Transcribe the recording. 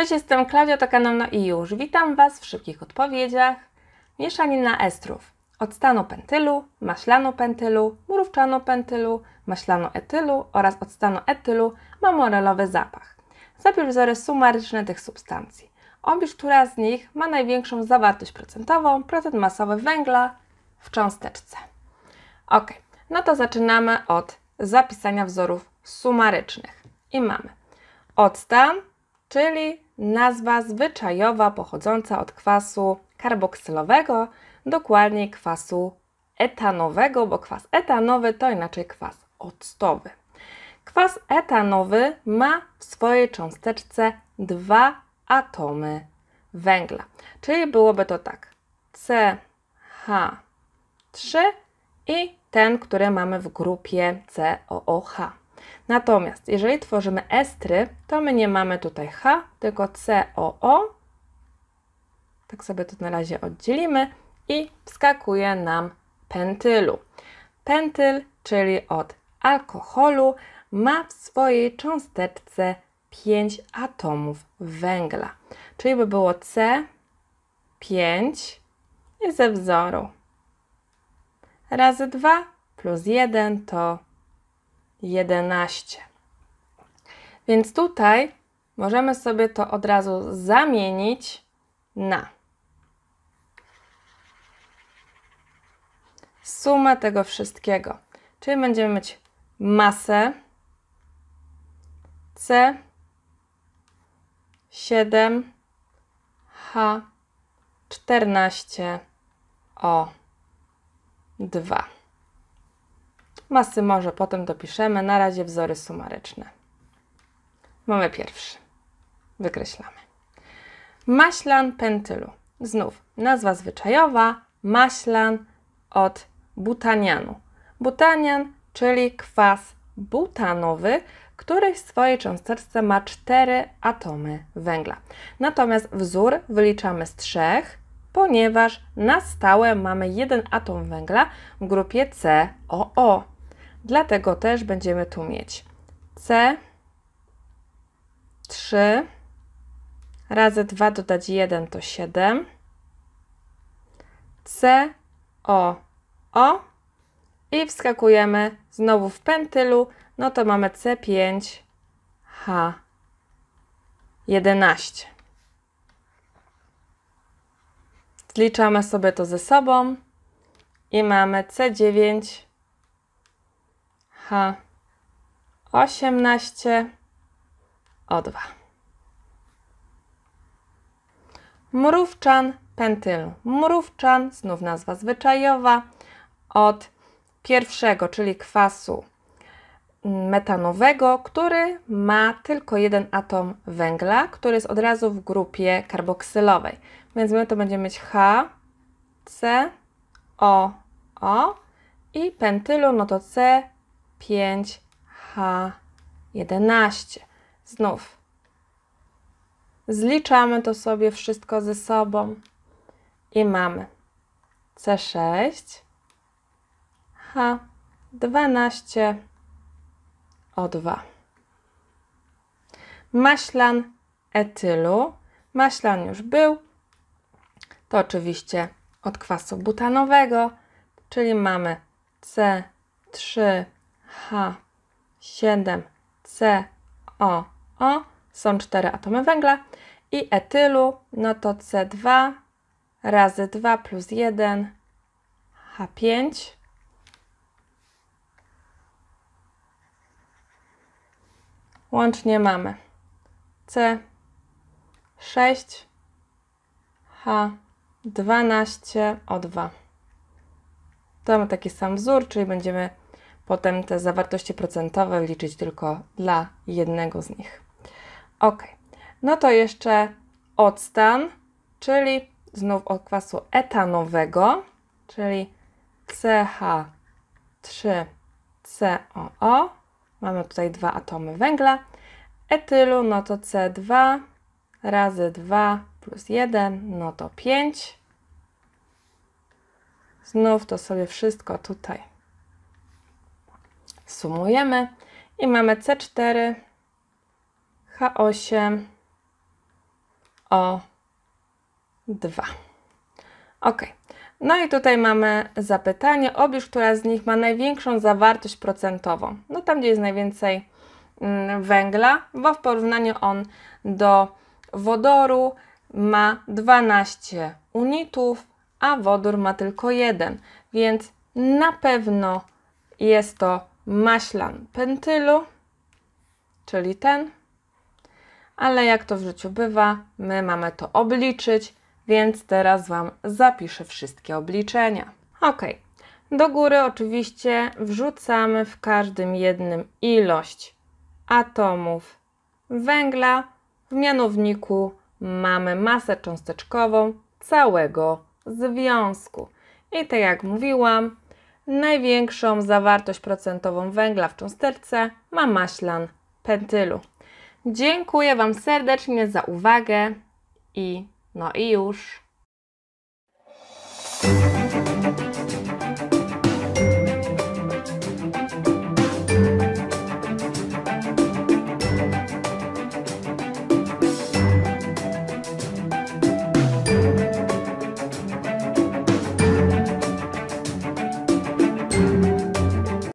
Cześć, jestem Klaudia, to i już. Witam Was w szybkich odpowiedziach. Mieszanina estrów. Odstanu pentylu, maślanu pentylu, murówczanu pentylu, maślanu etylu oraz odstanu etylu ma morelowy zapach. Zapisz wzory sumaryczne tych substancji. Opisz, która z nich ma największą zawartość procentową, procent masowy węgla w cząsteczce. Ok, no to zaczynamy od zapisania wzorów sumarycznych. I mamy odstan, czyli nazwa zwyczajowa pochodząca od kwasu karboksylowego, dokładniej kwasu etanowego, bo kwas etanowy to inaczej kwas octowy. Kwas etanowy ma w swojej cząsteczce dwa atomy węgla, czyli byłoby to tak CH3 i ten, który mamy w grupie COOH. Natomiast jeżeli tworzymy estry, to my nie mamy tutaj H, tylko COO. Tak sobie to na razie oddzielimy i wskakuje nam pentylu. Pentyl, czyli od alkoholu, ma w swojej cząsteczce 5 atomów węgla. Czyli by było C5 i ze wzoru. Razy 2 plus 1 to 11. Więc tutaj możemy sobie to od razu zamienić na sumę tego wszystkiego. Czyli będziemy mieć masę C 7 H 14 O 2. Masy może potem dopiszemy, na razie wzory sumaryczne. Mamy pierwszy. Wykreślamy. Maślan pentylu. Znów nazwa zwyczajowa. Maślan od butanianu. Butanian, czyli kwas butanowy, który w swojej cząsteczce ma cztery atomy węgla. Natomiast wzór wyliczamy z trzech, ponieważ na stałe mamy jeden atom węgla w grupie COO. Dlatego też będziemy tu mieć C 3 razy 2 dodać 1 to 7 C O O i wskakujemy znowu w pentylu, no to mamy C5 H 11. Zliczamy sobie to ze sobą i mamy C9 H osiemnaście o 2 Mrówczan pentylu. Mrówczan, znów nazwa zwyczajowa, od pierwszego, czyli kwasu metanowego, który ma tylko jeden atom węgla, który jest od razu w grupie karboksylowej. Więc my to będziemy mieć H, C, O, O i pentylu, no to C, 5H11. Znów zliczamy to sobie wszystko ze sobą i mamy C6, H12, O2. Maślan etylu. Maślan już był. To oczywiście od kwasu butanowego, czyli mamy C3 h 7 C, O są cztery atomy węgla i etylu, no to C2 razy 2 plus 1 H5 Łącznie mamy C6 H12O2. To mamy taki sam wzór, czyli będziemy Potem te zawartości procentowe liczyć tylko dla jednego z nich. Ok, no to jeszcze odstan, czyli znów od kwasu etanowego, czyli CH3COO. Mamy tutaj dwa atomy węgla. Etylu, no to C2 razy 2 plus 1, no to 5. Znów to sobie wszystko tutaj sumujemy i mamy C4, H8, O2. Ok. No i tutaj mamy zapytanie, oblicz, która z nich ma największą zawartość procentową. No tam, gdzie jest najwięcej mm, węgla, bo w porównaniu on do wodoru ma 12 unitów, a wodór ma tylko jeden, więc na pewno jest to maślan pentylu, czyli ten, ale jak to w życiu bywa, my mamy to obliczyć, więc teraz Wam zapiszę wszystkie obliczenia. Ok, do góry oczywiście wrzucamy w każdym jednym ilość atomów węgla. W mianowniku mamy masę cząsteczkową całego związku. I tak jak mówiłam, Największą zawartość procentową węgla w cząsteczce ma maślan pentylu. Dziękuję Wam serdecznie za uwagę i no i już.